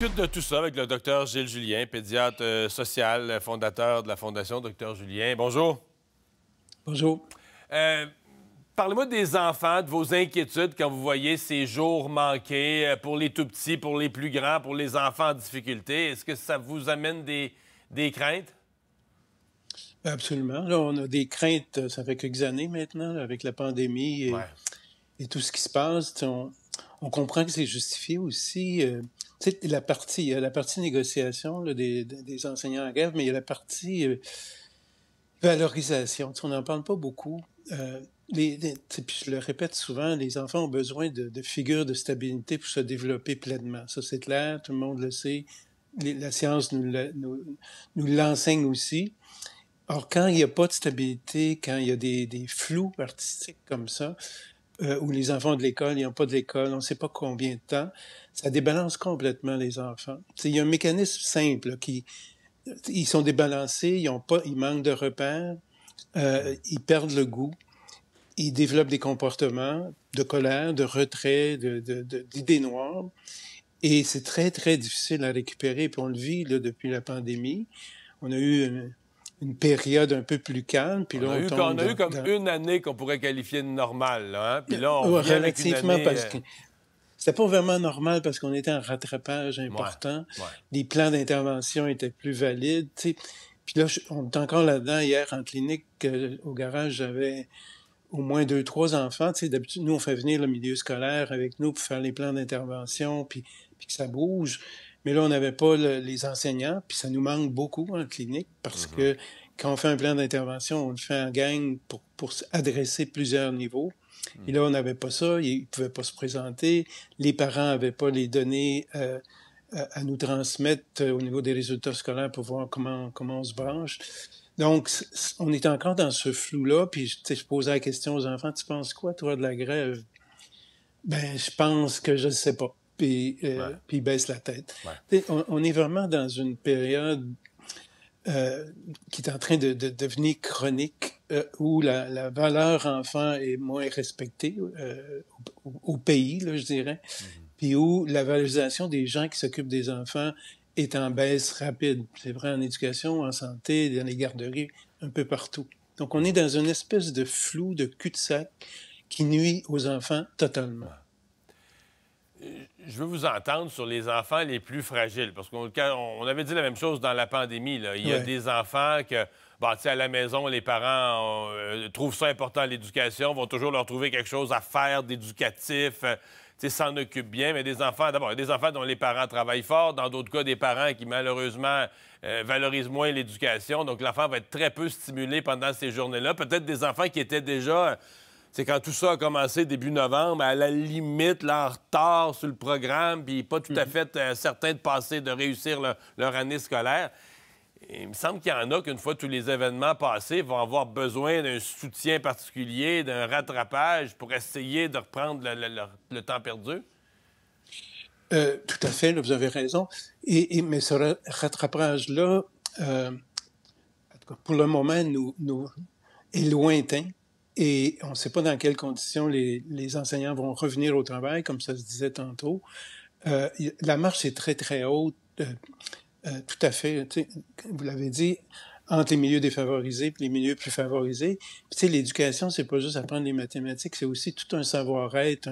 de tout ça avec le docteur Gilles Julien, pédiatre euh, social, fondateur de la Fondation Docteur Julien. Bonjour. Bonjour. Euh, parlez-moi des enfants, de vos inquiétudes quand vous voyez ces jours manqués euh, pour les tout petits, pour les plus grands, pour les enfants en difficulté. Est-ce que ça vous amène des, des craintes? Ben, absolument. Là, on a des craintes, ça fait quelques années maintenant, avec la pandémie et, tout ce qui se passe on comprend que c'est justifié aussi. Euh, la partie, il y a la partie négociation des, enseignants en grève, mais il y a la partie euh, valorisation. on n'en parle pas beaucoup. Euh, je le répète souvent, les enfants ont besoin de, figures de stabilité pour se développer pleinement. Ça, c'est clair, tout le monde le sait. la science nous, l'enseigne aussi. Or, quand il n'y a pas de stabilité, quand il y a des, des flous artistiques comme ça, euh, où les enfants de l'école, ils n'ont pas d'école, on ne sait pas combien de temps. Ça débalance complètement les enfants. Il y a un mécanisme simple qui. Ils sont débalancés, ils, ont pas, ils manquent de repères, euh, ils perdent le goût, ils développent des comportements de colère, de retrait, d'idées de, noires. Et c'est très, très difficile à récupérer. Puis on le vit depuis la pandémie. On a eu une période un peu plus calme. Puis là, on, a, eu, comme une année qu'on pourrait qualifier de normale. Hein? Puis relativement, parce euh, que c'était pas vraiment normal parce qu'on était en rattrapage important. Les plans d'intervention étaient plus valides. Puis là, on est encore là-dedans. Hier, en clinique, au garage, j'avais au moins deux, trois enfants. D'habitude, nous, on fait venir le milieu scolaire avec nous pour faire les plans d'intervention, puis, puis que ça bouge. Mais là, on n'avait pas les enseignants, puis ça nous manque beaucoup en clinique parce mhm. que quand on fait un plan d'intervention, on le fait en gang pour, pour adresser plusieurs niveaux. Et là, on n'avait pas ça, ils ne pouvaient pas se présenter, les parents n'avaient pas les données euh, à, nous transmettre euh, au niveau des résultats scolaires pour voir comment, comment on se branche. Donc, on est encore dans ce flou-là, puis je posais la question aux enfants, tu penses quoi, toi, de la grève? Ben, je pense que je ne sais pas puis, euh, baisse la tête. On, est vraiment dans une période euh, qui est en train de, devenir chronique, euh, où la, valeur enfant est moins respectée euh, au, pays, là, je dirais, mm-hmm. puis où la valorisation des gens qui s'occupent des enfants est en baisse rapide. C'est vrai en éducation, en santé, dans les garderies, un peu partout. Donc on est dans une espèce de flou, de cul-de-sac qui nuit aux enfants totalement je veux vous entendre sur les enfants les plus fragiles, parce qu'on on avait dit la même chose dans la pandémie. Là. Il y a des enfants que, bon, bah, à la maison, les parents euh, trouvent ça important, l'éducation, vont toujours leur trouver quelque chose à faire d'éducatif, euh, s'en occupent bien, mais des enfants, d'abord, des enfants dont les parents travaillent fort, dans d'autres cas, des parents qui, malheureusement, euh, valorisent moins l'éducation. Donc, l'enfant va être très peu stimulé pendant ces journées-là. Peut-être des enfants qui étaient déjà c'est quand tout ça a commencé début novembre, à la limite, leur retard sur le programme, puis pas tout à mhm. fait euh, certain de passer, de réussir leur année scolaire. il me semble qu'il y en a qu'une fois tous les événements passés vont avoir besoin d'un soutien particulier, d'un rattrapage pour essayer de reprendre le, temps perdu. Euh, tout à fait, vous avez raison. Et, mais ce rattrapage-là, euh, pour le moment, nous, nous est lointain. Et on ne sait pas dans quelles conditions les, les, enseignants vont revenir au travail, comme ça se disait tantôt. Euh, la marche est très, très haute, euh, euh tout à fait, vous l'avez dit, entre les milieux défavorisés et les milieux plus favorisés. L'éducation, l'éducation, c'est pas juste apprendre les mathématiques, c'est aussi tout un savoir-être,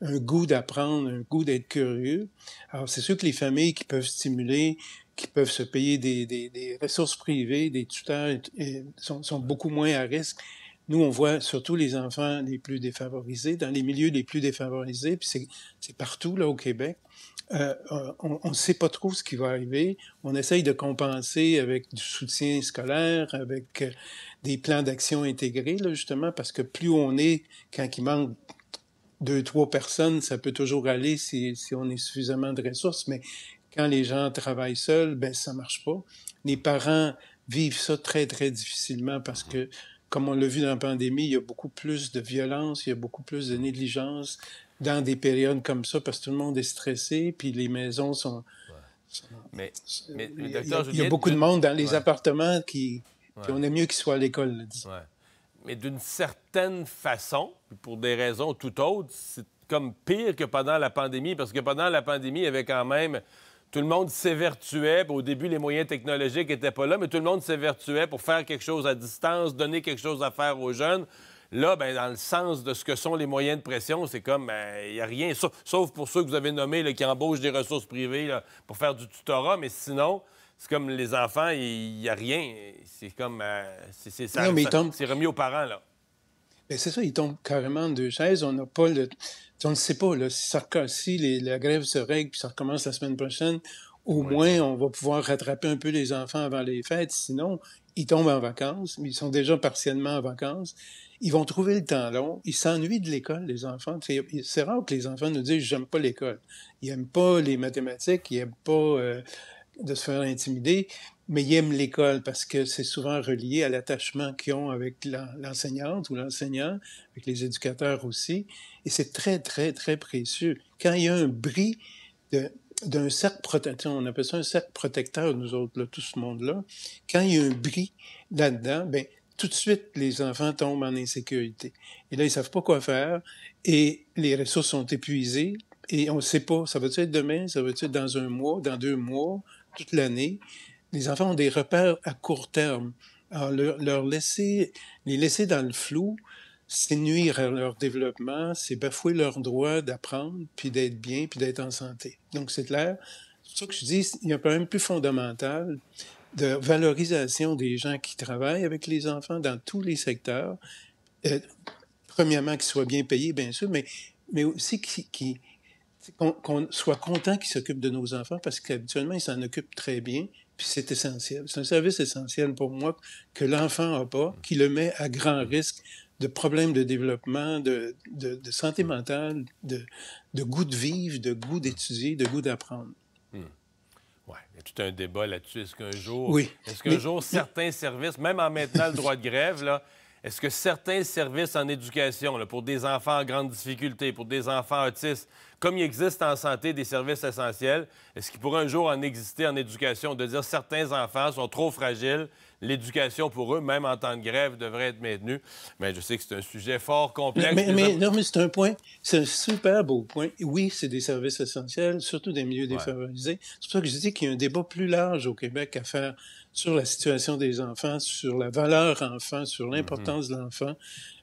un, goût d'apprendre, un goût d'être curieux. Alors, c'est sûr que les familles qui peuvent stimuler, qui peuvent se payer des, des, des ressources privées, des tuteurs, sont, sont, beaucoup moins à risque nous, on voit surtout les enfants les plus défavorisés, dans les milieux les plus défavorisés, puis c'est partout là au Québec. Euh, on ne sait pas trop ce qui va arriver. On essaye de compenser avec du soutien scolaire, avec euh, des plans d'action intégrés, là, justement, parce que plus on est, quand il manque deux, trois personnes, ça peut toujours aller si, on a suffisamment de ressources, mais quand les gens travaillent seuls, ben ça marche pas. Les parents vivent ça très, très difficilement parce que comme on l'a vu dans la pandémie, il y a beaucoup plus de violence, il y a beaucoup plus de négligence dans des périodes comme ça parce que tout le monde est stressé, puis les maisons sont. mais, il y il y a beaucoup de monde dans les appartements qui, on aime mieux qu'ils soient à l'école. Mais d'une certaine façon, pour des raisons tout autres, c'est comme pire que pendant la pandémie, parce que pendant la pandémie, il y avait quand même tout le monde s'évertuait. Au début, les moyens technologiques n'étaient pas là, mais tout le monde s'évertuait pour faire quelque chose à distance, donner quelque chose à faire aux jeunes. Là, ben, dans le sens de ce que sont les moyens de pression, c'est comme, ben, il n'y a rien, sauf, pour ceux que vous avez nommés qui embauchent des ressources privées pour faire du tutorat, mais sinon, c'est comme les enfants, il n'y a rien. C'est comme, euh, c'est C'est remis aux parents, là. Ben, c'est ça, ils tombent carrément de deux chaises. On n'a pas On ne sait pas si, ça, si la grève se règle puis ça recommence la semaine prochaine. Au moins, on va pouvoir rattraper un peu les enfants avant les fêtes. Sinon, ils tombent en vacances, mais ils sont déjà partiellement en vacances. Ils vont trouver le temps long. Ils s'ennuient de l'école, les enfants. C'est rare que les enfants nous disent j'aime pas l'école. Ils n'aiment pas les mathématiques, ils n'aiment pas euh, de se faire intimider mais ils aiment l'école parce que c'est souvent relié à l'attachement qu'ils ont avec l'enseignante ou l'enseignant, avec les éducateurs aussi. Et c'est très, très, très précieux. Quand il y a un bris d'un cercle protecteur, on appelle ça un cercle protecteur, nous autres, tout ce monde-là, quand il y a un bris là-dedans, ben, tout de suite, les enfants tombent en insécurité. Et là, ils savent pas quoi faire et les ressources sont épuisées et on ne sait pas, ça va-tu être demain, ça va-tu être dans un mois, dans deux mois, toute l'année les enfants ont des repères à court terme. Alors, leur, laisser, les laisser dans le flou, c'est nuire à leur développement, c'est bafouer leur droit d'apprendre, puis d'être bien, puis d'être en santé. Donc, c'est clair. C'est ça que je dis, il y a un problème plus fondamental de valorisation des gens qui travaillent avec les enfants dans tous les secteurs. Euh, premièrement, qu'ils soient bien payés, bien sûr, mais, mais aussi qu'on soit content qu'ils s'occupent de nos enfants, parce qu'habituellement, ils s'en occupent très bien, c'est essentiel. C'est un service essentiel pour moi que l'enfant n'a pas, qui le met à grand risque de problèmes de développement, de, santé mentale, de, goût de vivre, de goût d'étudier, de goût d'apprendre. Hmm. Il y a tout un débat là-dessus. Est-ce qu'un jour, certains services, même en maintenant le droit de grève, là, est-ce que certains services en éducation, pour des enfants en grande difficulté, pour des enfants autistes, comme il existe en santé des services essentiels, est-ce qu'il pourrait un jour en exister en éducation, de dire certains enfants sont trop fragiles, l'éducation pour eux, même en temps de grève, devrait être maintenue. Mais je sais que c'est un sujet fort complexe. Mais, mais, c'est un point, c'est un super beau point. Oui, c'est des services essentiels, surtout des milieux défavorisés. C'est pour ça que je dis qu'il y a un débat plus large au Québec à faire sur la situation des enfants, sur la valeur enfant, sur mhm. l'importance de l'enfant.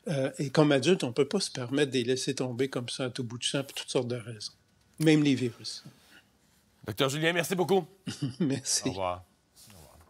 Euh, et comme adulte, on ne peut pas se permettre de les laisser tomber comme ça à tout bout de champ pour toutes sortes de raisons, même les virus. Docteur Julien, merci beaucoup. merci. Au revoir.